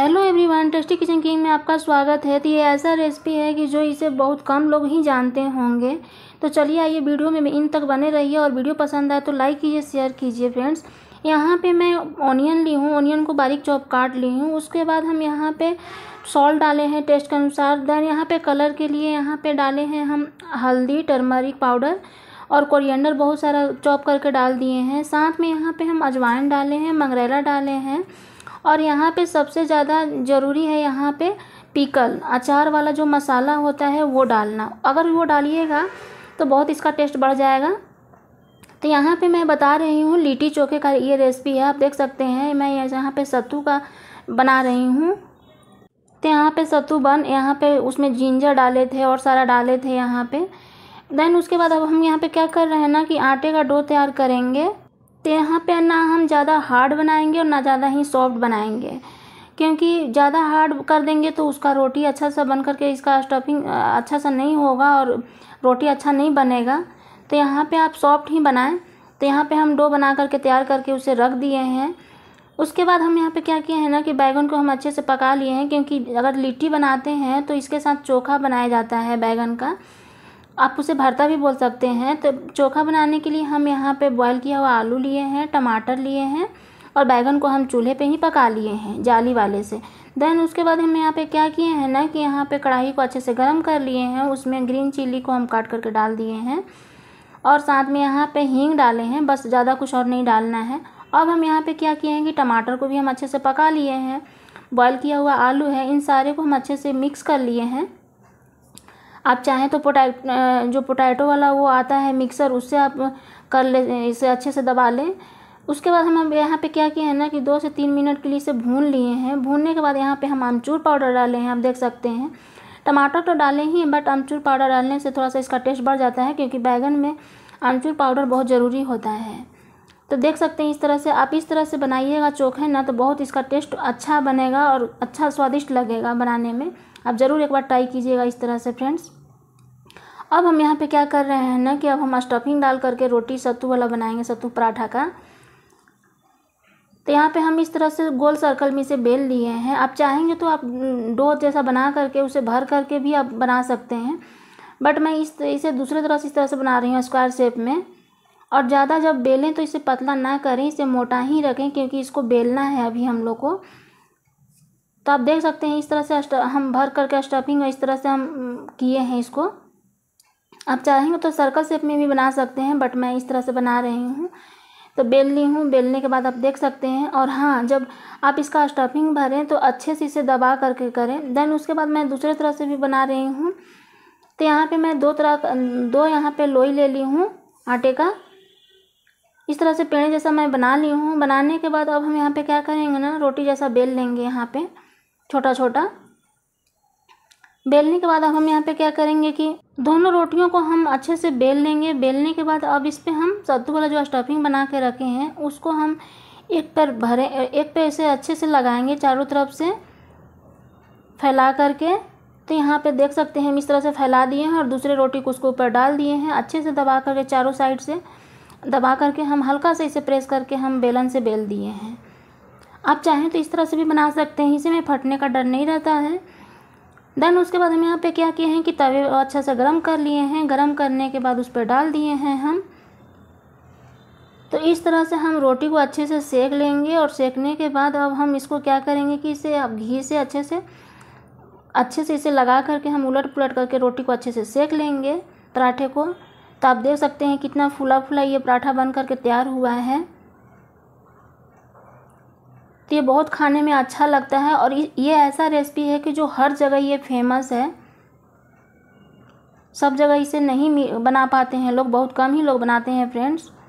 hello everyone tasty kitchen king में आपका स्वागत है तो ये ऐसा रेसिपी है कि जो इसे बहुत कम लोग ही जानते होंगे तो चलिए आइए वीडियो में इन तक बने रहिए और वीडियो पसंद आए तो लाइक कीजिए शेयर कीजिए फ्रेंड्स यहाँ पे मैं ऑनियन ली हूँ ऑनियन को बारीक चॉप काट ली हूँ उसके बाद हम यहाँ पर सॉल्ट डाले हैं टेस्ट के अनुसार दैन यहाँ पर कलर के लिए यहाँ पर डाले हैं हम हल्दी टर्मरिक पाउडर और कोरिएंडर बहुत सारा चॉप करके डाल दिए हैं साथ में यहाँ पे हम अजवाइन डाले हैं मंगरेला डाले हैं और यहाँ पे सबसे ज़्यादा ज़रूरी है यहाँ पे पिकल अचार वाला जो मसाला होता है वो डालना अगर वो डालिएगा तो बहुत इसका टेस्ट बढ़ जाएगा तो यहाँ पे मैं बता रही हूँ लिट्टी चोखे का ये रेसिपी है आप देख सकते हैं मैं यहाँ पे सत्तू का बना रही हूँ तो यहाँ पे सत्तू बन यहाँ पे उसमें जिंजर डाले थे और सारा डाले थे यहाँ पे देन उसके बाद अब हम यहाँ पे क्या कर रहे हैं ना कि आटे का डो तैयार करेंगे तो यहाँ पे ना हम ज़्यादा हार्ड बनाएंगे और ना ज़्यादा ही सॉफ्ट बनाएंगे क्योंकि ज़्यादा हार्ड कर देंगे तो उसका रोटी अच्छा सा बन करके इसका स्टफिंग अच्छा सा नहीं होगा और रोटी अच्छा नहीं बनेगा तो यहाँ पे आप सॉफ्ट ही बनाएं तो यहाँ पे हम डो बना करके तैयार करके उसे रख दिए हैं उसके बाद हम यहाँ पे क्या किए हैं ना कि बैगन को हम अच्छे से पका लिए हैं क्योंकि अगर लिट्टी बनाते हैं तो इसके साथ चोखा बनाया जाता है बैगन का आप उसे भरता भी बोल सकते हैं तो चोखा बनाने के लिए हम यहाँ पे बॉयल किया हुआ आलू लिए हैं टमाटर लिए हैं और बैगन को हम चूल्हे पे ही पका लिए हैं जाली वाले से देन उसके बाद हम यहाँ पे क्या किए हैं ना कि यहाँ पे कढ़ाई को अच्छे से गर्म कर लिए हैं उसमें ग्रीन चिल्ली को हम काट करके डाल दिए हैं और साथ में यहाँ पर हींग डाले हैं बस ज़्यादा कुछ और नहीं डालना है अब हम यहाँ पर क्या किए हैं कि टमाटर को भी हम अच्छे से पका लिए हैं बॉयल किया हुआ आलू है इन सारे को हम अच्छे से मिक्स कर लिए हैं आप चाहें तो पोटा जो पोटैटो वाला वो आता है मिक्सर उससे आप कर ले इसे अच्छे से दबा लें उसके बाद हम यहाँ पे क्या किए हैं ना कि दो से तीन मिनट के लिए इसे भून लिए हैं भूनने के बाद यहाँ पे हम आमचूर पाउडर डाले हैं आप देख सकते हैं टमाटर तो डालें ही बट आमचूर पाउडर डालने से थोड़ा सा इसका टेस्ट बढ़ जाता है क्योंकि बैगन में आमचूर पाउडर बहुत ज़रूरी होता है तो देख सकते हैं इस तरह से आप इस तरह से बनाइएगा चोखे ना तो बहुत इसका टेस्ट अच्छा बनेगा और अच्छा स्वादिष्ट लगेगा बनाने में आप ज़रूर एक बार ट्राई कीजिएगा इस तरह से फ्रेंड्स अब हम यहाँ पे क्या कर रहे हैं ना कि अब हम स्टफिंग डाल करके रोटी सत्तू वाला बनाएंगे सत्तू पराठा का तो यहाँ पे हम इस तरह से गोल सर्कल में इसे बेल लिए हैं आप चाहेंगे तो आप डो जैसा बना करके उसे भर करके भी आप बना सकते हैं बट मैं इस इसे दूसरे तरह से इस तरह से बना रही हूँ स्क्वायर शेप में और ज़्यादा जब बेलें तो इसे पतला ना करें इसे मोटा ही रखें क्योंकि इसको बेलना है अभी हम लोग को तो आप देख सकते हैं इस तरह से हम भर करके स्टफिंग इस तरह से हम किए हैं इसको आप चाहेंगे तो सर्कल शेप में भी बना सकते हैं बट मैं इस तरह से बना रही हूँ तो बेल ली हूँ बेलने के बाद आप देख सकते हैं और हाँ जब आप इसका स्टफिंग भरें तो अच्छे से इसे दबा करके करें देन उसके बाद मैं दूसरे तरह से भी बना रही हूँ तो यहाँ पे मैं दो तरह दो यहाँ पे लोई ले ली हूँ आटे का इस तरह से पेड़ जैसा मैं बना ली हूँ बनाने के बाद अब हम यहाँ पे क्या करेंगे ना रोटी जैसा बेल लेंगे यहाँ पर छोटा छोटा बेलने के बाद अब हम यहाँ पे क्या करेंगे कि दोनों रोटियों को हम अच्छे से बेल लेंगे बेलने के बाद अब इस पर हम सत्तू वाला जो स्टफिंग बना के रखे हैं उसको हम एक पर भरे एक पे इसे अच्छे से लगाएंगे चारों तरफ से फैला करके तो यहाँ पे देख सकते हैं हम इस तरह से फैला दिए हैं और दूसरे रोटी को उसके ऊपर डाल दिए हैं अच्छे से दबा करके चारों साइड से दबा करके हम हल्का से इसे प्रेस करके हम बेलन से बेल दिए हैं आप चाहें तो इस तरह से भी बना सकते हैं इसे में फटने का डर नहीं रहता है देन उसके बाद हम यहाँ पे क्या किए हैं कि तवे अच्छा से गर्म कर लिए हैं गर्म करने के बाद उस पर डाल दिए हैं हम तो इस तरह से हम रोटी को अच्छे से सेक लेंगे और सेकने के बाद अब हम इसको क्या करेंगे कि इसे अब घी से अच्छे से अच्छे से इसे लगा करके हम उलट पुलट करके रोटी को अच्छे से सेक लेंगे पराठे को तो आप देख सकते हैं कितना फूला फूला ये पराठा बन करके तैयार हुआ है तो ये बहुत खाने में अच्छा लगता है और ये ऐसा रेसिपी है कि जो हर जगह ये फेमस है सब जगह इसे नहीं बना पाते हैं लोग बहुत कम ही लोग बनाते हैं फ्रेंड्स